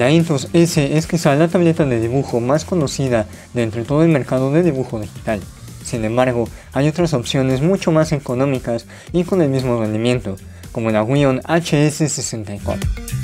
La Intos S es quizá la tableta de dibujo más conocida dentro de todo el mercado de dibujo digital. Sin embargo, hay otras opciones mucho más económicas y con el mismo rendimiento, como la Wion HS64.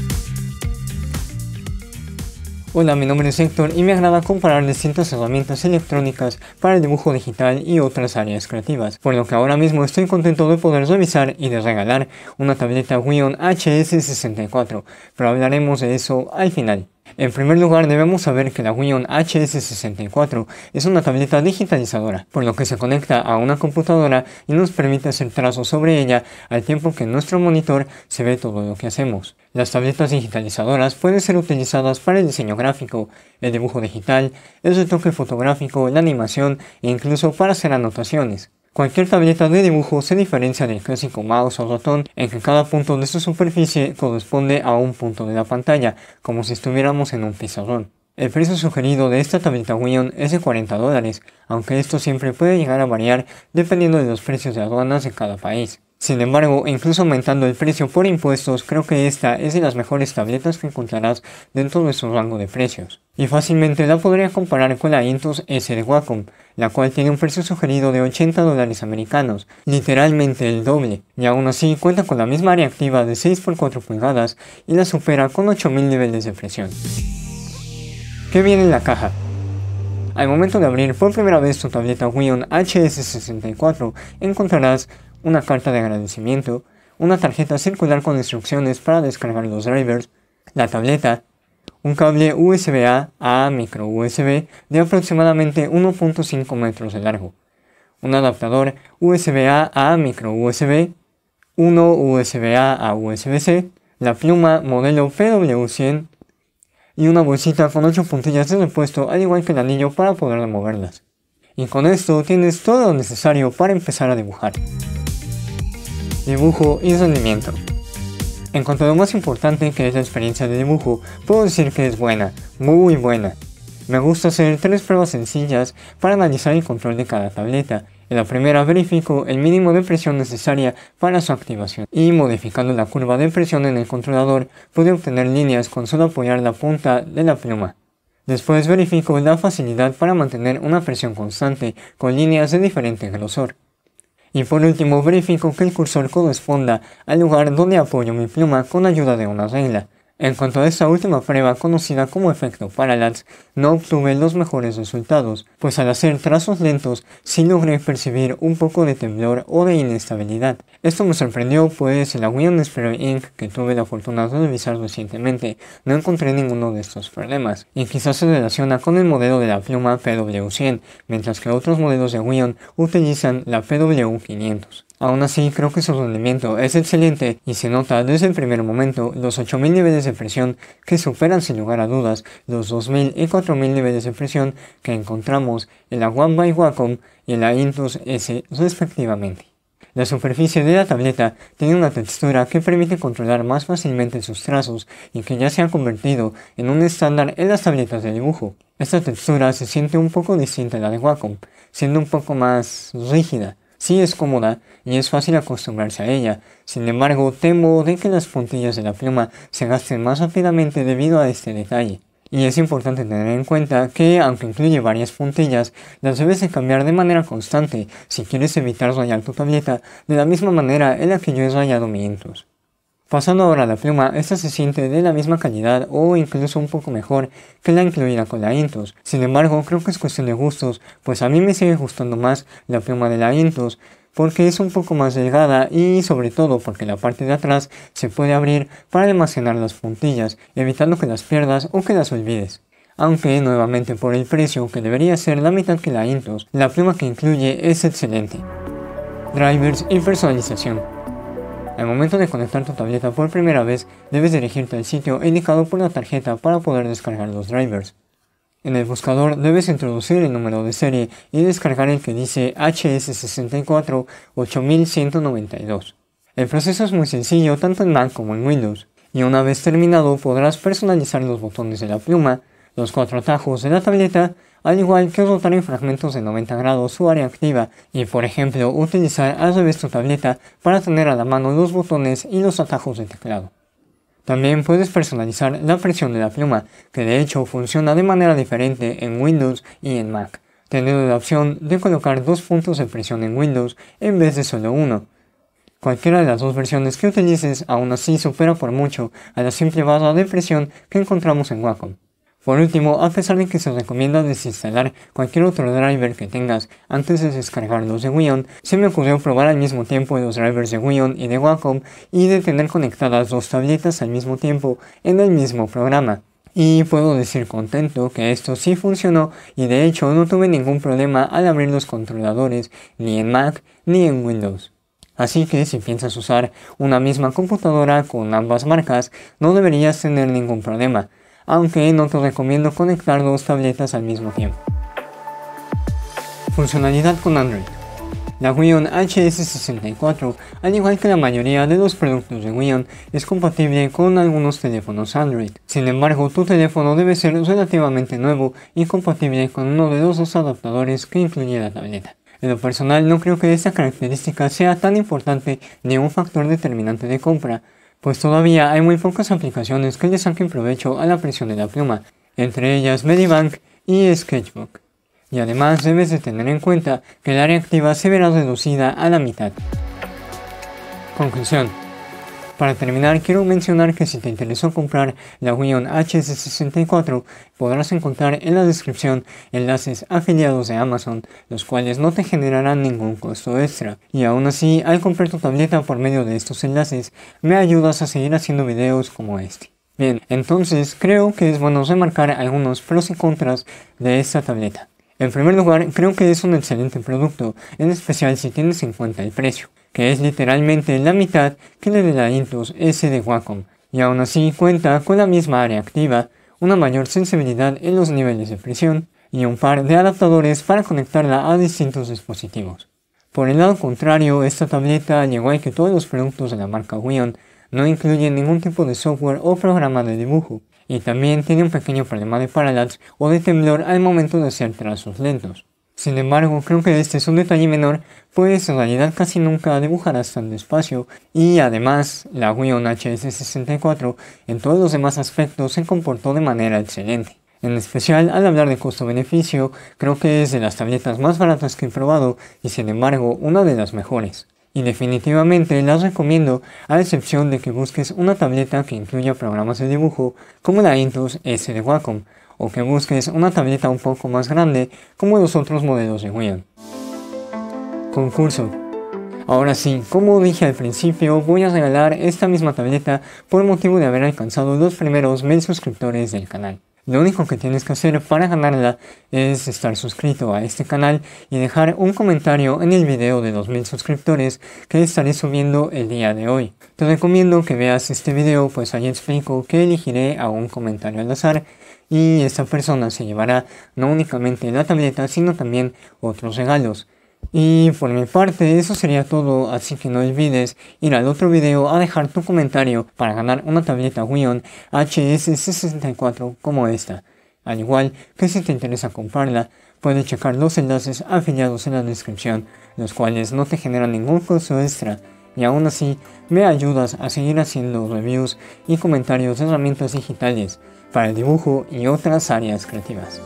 Hola, mi nombre es Héctor y me agrada comparar distintas herramientas electrónicas para el dibujo digital y otras áreas creativas, por lo que ahora mismo estoy contento de poder revisar y de regalar una tableta Wion HS64, pero hablaremos de eso al final. En primer lugar, debemos saber que la Wion HS64 es una tableta digitalizadora, por lo que se conecta a una computadora y nos permite hacer trazos sobre ella al tiempo que en nuestro monitor se ve todo lo que hacemos. Las tabletas digitalizadoras pueden ser utilizadas para el diseño gráfico, el dibujo digital, el retoque fotográfico, la animación e incluso para hacer anotaciones. Cualquier tableta de dibujo se diferencia del clásico mouse o ratón en que cada punto de su superficie corresponde a un punto de la pantalla, como si estuviéramos en un pizarrón. El precio sugerido de esta tableta Wion es de 40 dólares, aunque esto siempre puede llegar a variar dependiendo de los precios de aduanas en cada país. Sin embargo, incluso aumentando el precio por impuestos, creo que esta es de las mejores tabletas que encontrarás dentro de su rango de precios. Y fácilmente la podría comparar con la Intus S de Wacom, la cual tiene un precio sugerido de 80 dólares americanos, literalmente el doble, y aún así cuenta con la misma área activa de 6x4 pulgadas y la supera con 8000 niveles de presión. ¿Qué viene en la caja? Al momento de abrir por primera vez tu tableta Wion HS64, encontrarás una carta de agradecimiento, una tarjeta circular con instrucciones para descargar los drivers, la tableta, un cable USB-A a micro USB de aproximadamente 1.5 metros de largo, un adaptador USB-A a micro USB, uno USB-A a USB-C, la pluma modelo PW100 y una bolsita con 8 puntillas de repuesto al igual que el anillo para poder removerlas. Y con esto tienes todo lo necesario para empezar a dibujar dibujo y rendimiento. En cuanto a lo más importante que es la experiencia de dibujo, puedo decir que es buena, muy buena. Me gusta hacer tres pruebas sencillas para analizar el control de cada tableta. En la primera verifico el mínimo de presión necesaria para su activación y modificando la curva de presión en el controlador pude obtener líneas con solo apoyar la punta de la pluma. Después verifico la facilidad para mantener una presión constante con líneas de diferente grosor. Y por último verifico que el cursor corresponda al lugar donde apoyo mi pluma con ayuda de una regla. En cuanto a esta última prueba conocida como efecto Parallax, no obtuve los mejores resultados, pues al hacer trazos lentos sí logré percibir un poco de temblor o de inestabilidad. Esto me sorprendió pues en la Wion Sphere Inc. que tuve la fortuna de revisar recientemente, no encontré ninguno de estos problemas, y quizás se relaciona con el modelo de la pluma PW100, mientras que otros modelos de Wion utilizan la PW500. Aún así, creo que su rendimiento es excelente y se nota desde el primer momento los 8000 niveles de presión que superan sin lugar a dudas los 2000 y 4000 niveles de presión que encontramos en la One Wacom y en la Intus S respectivamente. La superficie de la tableta tiene una textura que permite controlar más fácilmente sus trazos y que ya se ha convertido en un estándar en las tabletas de dibujo. Esta textura se siente un poco distinta a la de Wacom, siendo un poco más rígida. Sí es cómoda y es fácil acostumbrarse a ella, sin embargo temo de que las puntillas de la pluma se gasten más rápidamente debido a este detalle. Y es importante tener en cuenta que, aunque incluye varias puntillas, las debes de cambiar de manera constante si quieres evitar rayar tu tableta de la misma manera en la que yo he rayado mi Pasando ahora a la pluma, esta se siente de la misma calidad o incluso un poco mejor que la incluida con la Intus. Sin embargo, creo que es cuestión de gustos, pues a mí me sigue gustando más la pluma de la Intus, porque es un poco más delgada y sobre todo porque la parte de atrás se puede abrir para almacenar las puntillas, evitando que las pierdas o que las olvides. Aunque nuevamente por el precio que debería ser la mitad que la Intos, la pluma que incluye es excelente. Drivers y personalización. Al momento de conectar tu tableta por primera vez, debes dirigirte al sitio indicado por la tarjeta para poder descargar los drivers. En el buscador debes introducir el número de serie y descargar el que dice HS64 8192. El proceso es muy sencillo tanto en Mac como en Windows, y una vez terminado podrás personalizar los botones de la pluma, los cuatro atajos de la tableta, al igual que rotar en fragmentos de 90 grados su área activa y por ejemplo utilizar al revés tu tableta para tener a la mano los botones y los atajos de teclado. También puedes personalizar la presión de la pluma, que de hecho funciona de manera diferente en Windows y en Mac, teniendo la opción de colocar dos puntos de presión en Windows en vez de solo uno. Cualquiera de las dos versiones que utilices aún así supera por mucho a la simple barra de presión que encontramos en Wacom. Por último, a pesar de que se recomienda desinstalar cualquier otro driver que tengas antes de descargar los de Wion, se me ocurrió probar al mismo tiempo los drivers de Wion y de Wacom y de tener conectadas dos tabletas al mismo tiempo en el mismo programa. Y puedo decir contento que esto sí funcionó y de hecho no tuve ningún problema al abrir los controladores ni en Mac ni en Windows. Así que si piensas usar una misma computadora con ambas marcas, no deberías tener ningún problema aunque no te recomiendo conectar dos tabletas al mismo tiempo. Funcionalidad con Android. La Wion HS64, al igual que la mayoría de los productos de Wion, es compatible con algunos teléfonos Android. Sin embargo, tu teléfono debe ser relativamente nuevo y compatible con uno de los dos adaptadores que incluye la tableta. En lo personal, no creo que esta característica sea tan importante ni un factor determinante de compra, pues todavía hay muy pocas aplicaciones que le saquen provecho a la presión de la pluma, entre ellas Medibank y Sketchbook. Y además debes de tener en cuenta que el área activa se verá reducida a la mitad. Conclusión. Para terminar, quiero mencionar que si te interesó comprar la unión HS64, podrás encontrar en la descripción enlaces afiliados de Amazon, los cuales no te generarán ningún costo extra. Y aún así, al comprar tu tableta por medio de estos enlaces, me ayudas a seguir haciendo videos como este. Bien, entonces creo que es bueno remarcar algunos pros y contras de esta tableta. En primer lugar, creo que es un excelente producto, en especial si tienes en cuenta el precio que es literalmente la mitad que la de la Intus S de Wacom, y aún así cuenta con la misma área activa, una mayor sensibilidad en los niveles de presión y un par de adaptadores para conectarla a distintos dispositivos. Por el lado contrario, esta tableta, al igual que todos los productos de la marca Wion, no incluyen ningún tipo de software o programa de dibujo, y también tiene un pequeño problema de parallax o de temblor al momento de hacer trazos lentos. Sin embargo, creo que este es un detalle menor, pues en realidad casi nunca dibujarás tan despacio, y además, la U HS64 en todos los demás aspectos se comportó de manera excelente. En especial, al hablar de costo-beneficio, creo que es de las tabletas más baratas que he probado y sin embargo una de las mejores. Y definitivamente las recomiendo a excepción de que busques una tableta que incluya programas de dibujo como la Intuos S de Wacom, o que busques una tableta un poco más grande como los otros modelos de Wii. Concurso. Ahora sí, como dije al principio, voy a regalar esta misma tableta por motivo de haber alcanzado los primeros mil suscriptores del canal. Lo único que tienes que hacer para ganarla es estar suscrito a este canal y dejar un comentario en el video de 2000 suscriptores que estaré subiendo el día de hoy. Te recomiendo que veas este video pues ahí explico que elegiré a un comentario al azar y esta persona se llevará no únicamente la tableta sino también otros regalos. Y por mi parte eso sería todo, así que no olvides ir al otro video a dejar tu comentario para ganar una tableta Wion HS64 como esta. Al igual que si te interesa comprarla, puedes checar los enlaces afiliados en la descripción, los cuales no te generan ningún costo extra, y aún así me ayudas a seguir haciendo reviews y comentarios de herramientas digitales para el dibujo y otras áreas creativas.